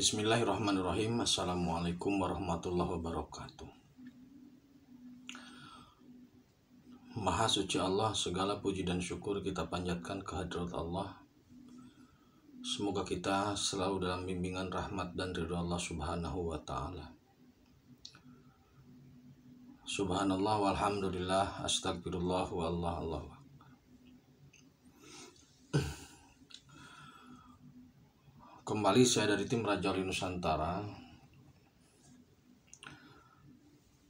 Bismillahirrahmanirrahim. Assalamualaikum warahmatullahi wabarakatuh. Maha suci Allah, segala puji dan syukur kita panjatkan kehadirat Allah. Semoga kita selalu dalam bimbingan rahmat dan ridho Allah Subhanahu wa taala. Subhanallah walhamdulillah astagfirullah wa Allah. kembali saya dari tim Raja Oli Nusantara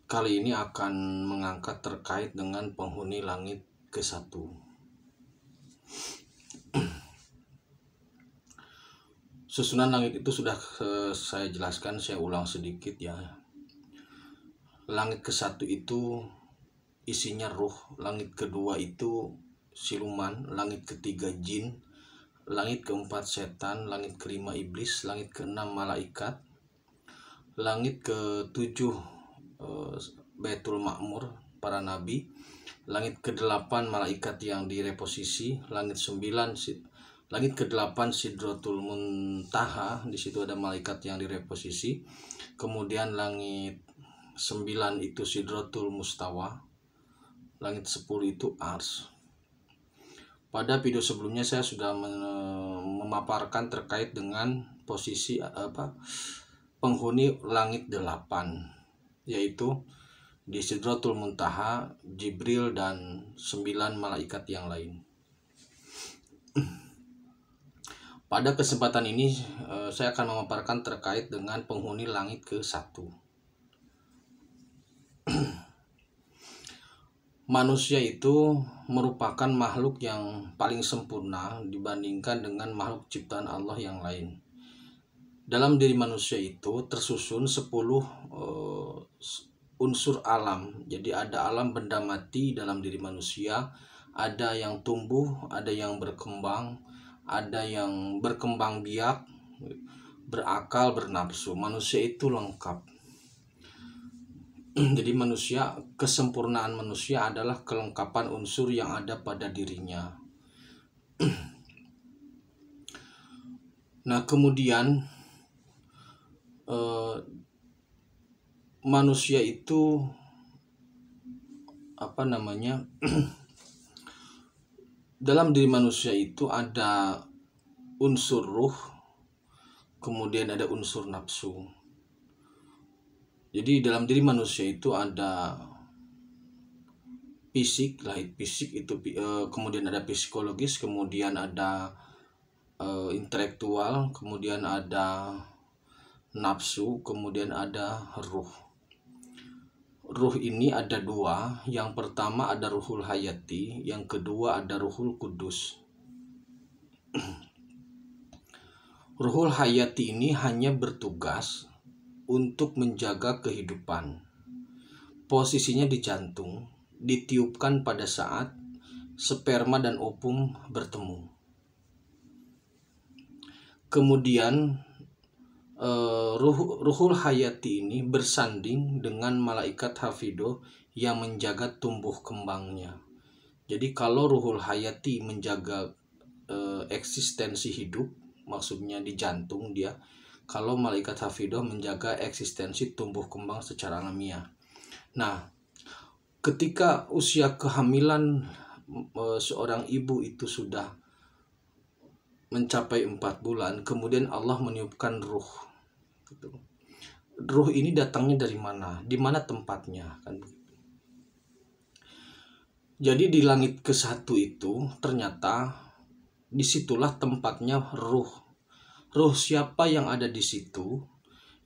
Kali ini akan mengangkat terkait dengan penghuni langit ke-1 Susunan langit itu sudah eh, saya jelaskan, saya ulang sedikit ya Langit ke-1 itu isinya ruh, langit kedua itu siluman, langit ketiga jin, langit keempat setan, langit kelima iblis, langit keenam malaikat, langit ketujuh e, Baitul Makmur para nabi, langit kedelapan malaikat yang direposisi, langit sembilan langit kedelapan Sidrotul Muntaha, di situ ada malaikat yang direposisi. Kemudian langit sembilan itu Sidrotul Mustawa. Langit sepuluh itu Ars. Pada video sebelumnya saya sudah memaparkan terkait dengan posisi apa penghuni langit delapan yaitu di Sidratul Muntaha, Jibril dan sembilan malaikat yang lain. Pada kesempatan ini eh, saya akan memaparkan terkait dengan penghuni langit ke-1. manusia itu merupakan makhluk yang paling sempurna dibandingkan dengan makhluk ciptaan Allah yang lain. Dalam diri manusia itu tersusun 10 uh, eh, unsur alam. Jadi ada alam benda mati dalam diri manusia, ada yang tumbuh, ada yang berkembang, ada yang berkembang biak, berakal, bernafsu. Manusia itu lengkap. jadi manusia kesempurnaan manusia adalah kelengkapan unsur yang ada pada dirinya nah kemudian eh, manusia itu apa namanya dalam diri manusia itu ada unsur ruh kemudian ada unsur nafsu jadi dalam diri manusia itu ada fisik, lahir fisik itu eh, kemudian ada psikologis, kemudian ada uh, intelektual, kemudian ada nafsu, kemudian ada ruh. Ruh ini ada dua, yang pertama ada ruhul hayati, yang kedua ada ruhul kudus. ruhul hayati ini hanya bertugas untuk menjaga kehidupan. Posisinya di jantung, ditiupkan pada saat sperma dan opum bertemu. Kemudian eh, ruh, Ruhul Hayati ini bersanding dengan malaikat Hafido yang menjaga tumbuh kembangnya. Jadi kalau Ruhul Hayati menjaga eh, eksistensi hidup, maksudnya di jantung dia, kalau malaikat hafidoh menjaga eksistensi tumbuh kembang secara alamiah. Nah, ketika usia kehamilan e, seorang ibu itu sudah mencapai empat bulan, kemudian Allah meniupkan ruh. Gitu. Ruh ini datangnya dari mana? Di mana tempatnya? Kan Jadi di langit ke satu itu ternyata disitulah tempatnya ruh Ruh siapa yang ada di situ?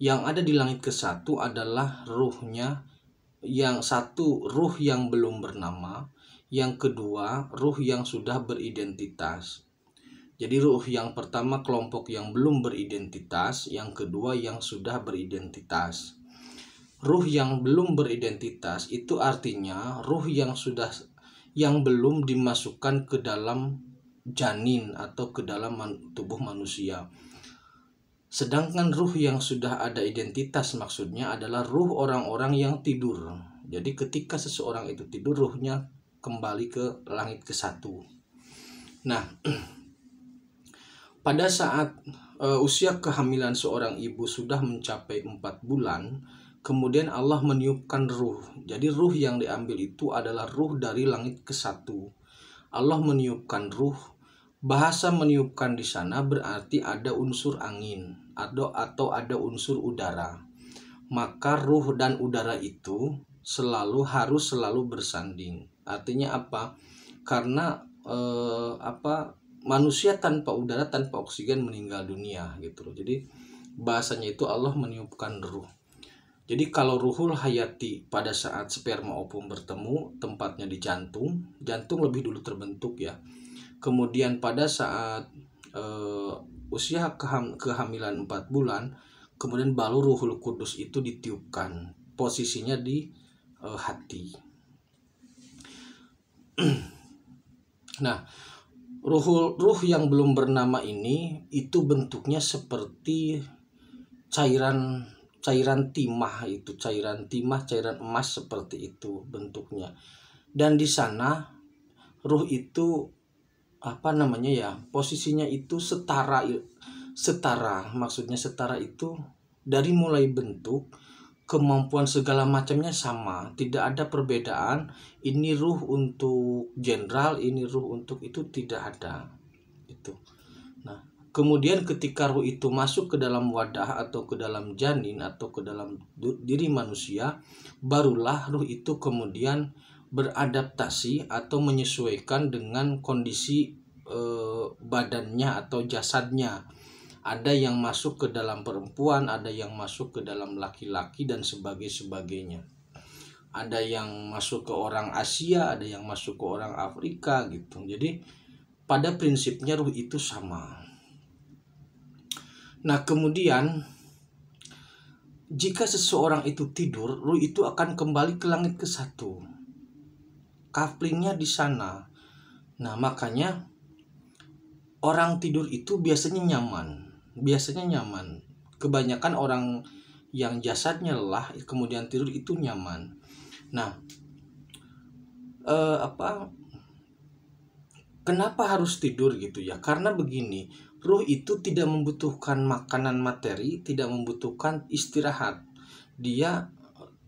Yang ada di langit ke satu adalah ruhnya yang satu ruh yang belum bernama, yang kedua ruh yang sudah beridentitas. Jadi ruh yang pertama kelompok yang belum beridentitas, yang kedua yang sudah beridentitas. Ruh yang belum beridentitas itu artinya ruh yang sudah yang belum dimasukkan ke dalam janin atau ke dalam tubuh manusia. Sedangkan ruh yang sudah ada identitas maksudnya adalah ruh orang-orang yang tidur. Jadi ketika seseorang itu tidur ruhnya kembali ke langit ke satu. Nah, pada saat uh, usia kehamilan seorang ibu sudah mencapai empat bulan, kemudian Allah meniupkan ruh. Jadi ruh yang diambil itu adalah ruh dari langit ke satu. Allah meniupkan ruh bahasa meniupkan di sana berarti ada unsur angin atau atau ada unsur udara. Maka ruh dan udara itu selalu harus selalu bersanding. Artinya apa? Karena eh, apa manusia tanpa udara tanpa oksigen meninggal dunia gitu loh. Jadi bahasanya itu Allah meniupkan ruh. Jadi kalau ruhul hayati pada saat sperma opum bertemu tempatnya di jantung, jantung lebih dulu terbentuk ya kemudian pada saat uh, usia keham kehamilan 4 bulan kemudian balu ruhul kudus itu ditiupkan posisinya di uh, hati nah ruhul ruh yang belum bernama ini itu bentuknya seperti cairan cairan timah itu cairan timah cairan emas seperti itu bentuknya dan di sana ruh itu apa namanya ya posisinya itu setara setara maksudnya setara itu dari mulai bentuk kemampuan segala macamnya sama tidak ada perbedaan ini ruh untuk jenderal ini ruh untuk itu tidak ada itu nah kemudian ketika ruh itu masuk ke dalam wadah atau ke dalam janin atau ke dalam diri manusia barulah ruh itu kemudian beradaptasi atau menyesuaikan dengan kondisi e, badannya atau jasadnya. Ada yang masuk ke dalam perempuan, ada yang masuk ke dalam laki-laki dan sebagainya. Ada yang masuk ke orang Asia, ada yang masuk ke orang Afrika gitu. Jadi pada prinsipnya ruh itu sama. Nah, kemudian jika seseorang itu tidur, ruh itu akan kembali ke langit ke satu couplingnya di sana. Nah, makanya orang tidur itu biasanya nyaman. Biasanya nyaman. Kebanyakan orang yang jasadnya lelah kemudian tidur itu nyaman. Nah, eh, apa kenapa harus tidur gitu ya? Karena begini, ruh itu tidak membutuhkan makanan materi, tidak membutuhkan istirahat. Dia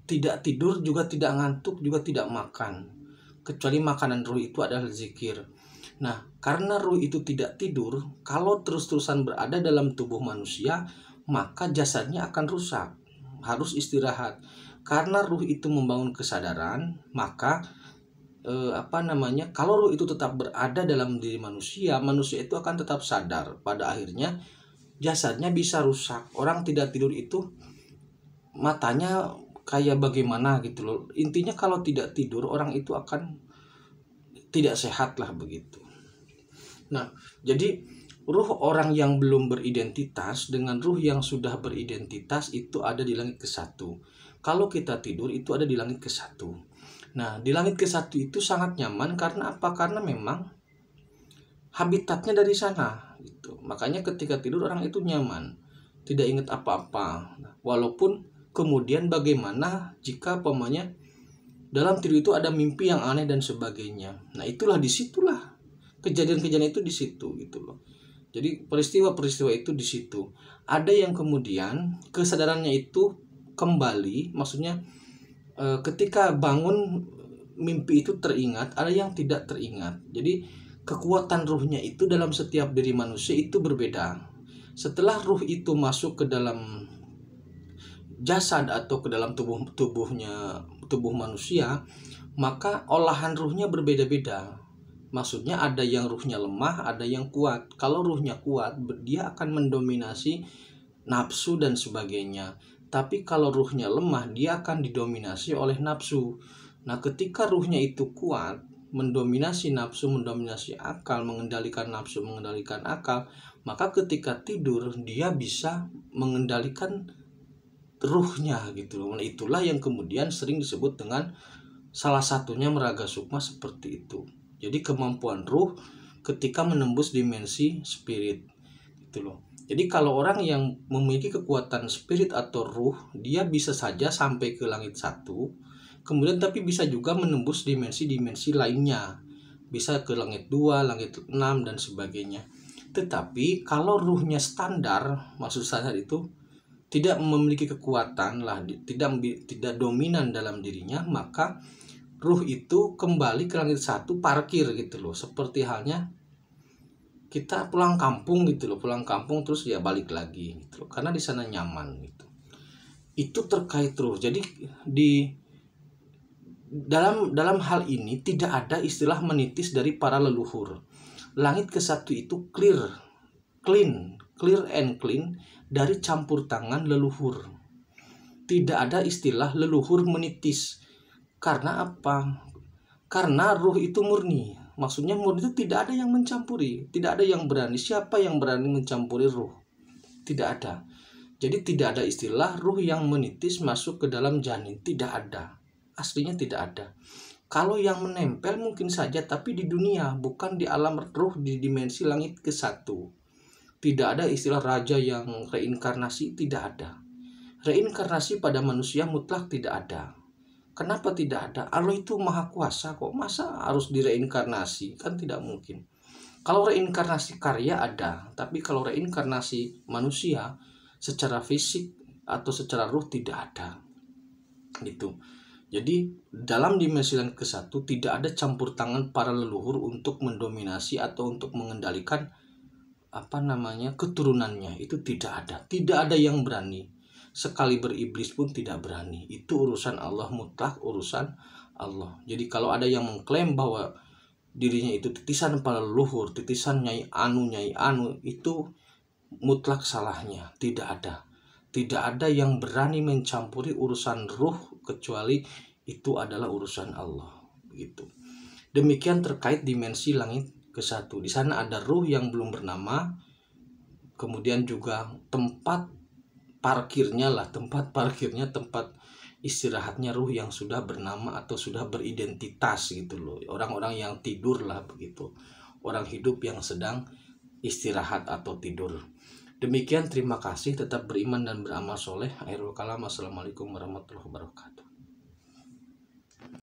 tidak tidur juga tidak ngantuk juga tidak makan kecuali makanan ruh itu adalah zikir. Nah, karena ruh itu tidak tidur, kalau terus-terusan berada dalam tubuh manusia, maka jasadnya akan rusak. Harus istirahat. Karena ruh itu membangun kesadaran, maka eh, apa namanya? Kalau ruh itu tetap berada dalam diri manusia, manusia itu akan tetap sadar. Pada akhirnya jasadnya bisa rusak. Orang tidak tidur itu matanya kayak bagaimana gitu loh intinya kalau tidak tidur orang itu akan tidak sehat lah begitu nah jadi ruh orang yang belum beridentitas dengan ruh yang sudah beridentitas itu ada di langit ke satu kalau kita tidur itu ada di langit ke satu nah di langit ke satu itu sangat nyaman karena apa karena memang habitatnya dari sana gitu makanya ketika tidur orang itu nyaman tidak ingat apa-apa walaupun Kemudian bagaimana jika pemanya dalam tidur itu ada mimpi yang aneh dan sebagainya. Nah itulah disitulah kejadian-kejadian itu di situ gitu loh. Jadi peristiwa-peristiwa itu di situ. Ada yang kemudian kesadarannya itu kembali, maksudnya eh, ketika bangun mimpi itu teringat, ada yang tidak teringat. Jadi kekuatan ruhnya itu dalam setiap diri manusia itu berbeda. Setelah ruh itu masuk ke dalam jasad atau ke dalam tubuh tubuhnya tubuh manusia maka olahan ruhnya berbeda-beda maksudnya ada yang ruhnya lemah ada yang kuat kalau ruhnya kuat dia akan mendominasi nafsu dan sebagainya tapi kalau ruhnya lemah dia akan didominasi oleh nafsu nah ketika ruhnya itu kuat mendominasi nafsu mendominasi akal mengendalikan nafsu mengendalikan akal maka ketika tidur dia bisa mengendalikan ruhnya gitu loh. Nah, itulah yang kemudian sering disebut dengan salah satunya meraga sukma seperti itu. Jadi kemampuan ruh ketika menembus dimensi spirit gitu loh. Jadi kalau orang yang memiliki kekuatan spirit atau ruh, dia bisa saja sampai ke langit satu, kemudian tapi bisa juga menembus dimensi-dimensi lainnya. Bisa ke langit dua, langit enam, dan sebagainya. Tetapi kalau ruhnya standar, maksud saya itu tidak memiliki kekuatan lah tidak tidak dominan dalam dirinya maka ruh itu kembali ke langit satu parkir gitu loh seperti halnya kita pulang kampung gitu loh pulang kampung terus ya balik lagi gitu loh karena di sana nyaman gitu itu terkait ruh jadi di dalam dalam hal ini tidak ada istilah menitis dari para leluhur langit ke satu itu clear clean clear and clean dari campur tangan leluhur. Tidak ada istilah leluhur menitis. Karena apa? Karena ruh itu murni. Maksudnya murni itu tidak ada yang mencampuri, tidak ada yang berani. Siapa yang berani mencampuri ruh? Tidak ada. Jadi tidak ada istilah ruh yang menitis masuk ke dalam janin, tidak ada. Aslinya tidak ada. Kalau yang menempel mungkin saja tapi di dunia, bukan di alam ruh di dimensi langit ke satu tidak ada istilah raja yang reinkarnasi, tidak ada. Reinkarnasi pada manusia mutlak tidak ada. Kenapa tidak ada? Allah itu maha kuasa kok. Masa harus direinkarnasi? Kan tidak mungkin. Kalau reinkarnasi karya ada, tapi kalau reinkarnasi manusia secara fisik atau secara ruh tidak ada. Gitu. Jadi dalam dimensi yang ke satu tidak ada campur tangan para leluhur untuk mendominasi atau untuk mengendalikan apa namanya keturunannya itu tidak ada tidak ada yang berani sekali beriblis pun tidak berani itu urusan Allah mutlak urusan Allah jadi kalau ada yang mengklaim bahwa dirinya itu titisan para leluhur titisan nyai anu nyai anu itu mutlak salahnya tidak ada tidak ada yang berani mencampuri urusan ruh kecuali itu adalah urusan Allah begitu demikian terkait dimensi langit ke satu. Di sana ada ruh yang belum bernama, kemudian juga tempat parkirnya lah, tempat parkirnya, tempat istirahatnya ruh yang sudah bernama atau sudah beridentitas gitu loh. Orang-orang yang tidur lah begitu. Orang hidup yang sedang istirahat atau tidur. Demikian terima kasih tetap beriman dan beramal soleh. Akhirul kalam. Assalamualaikum warahmatullahi wabarakatuh.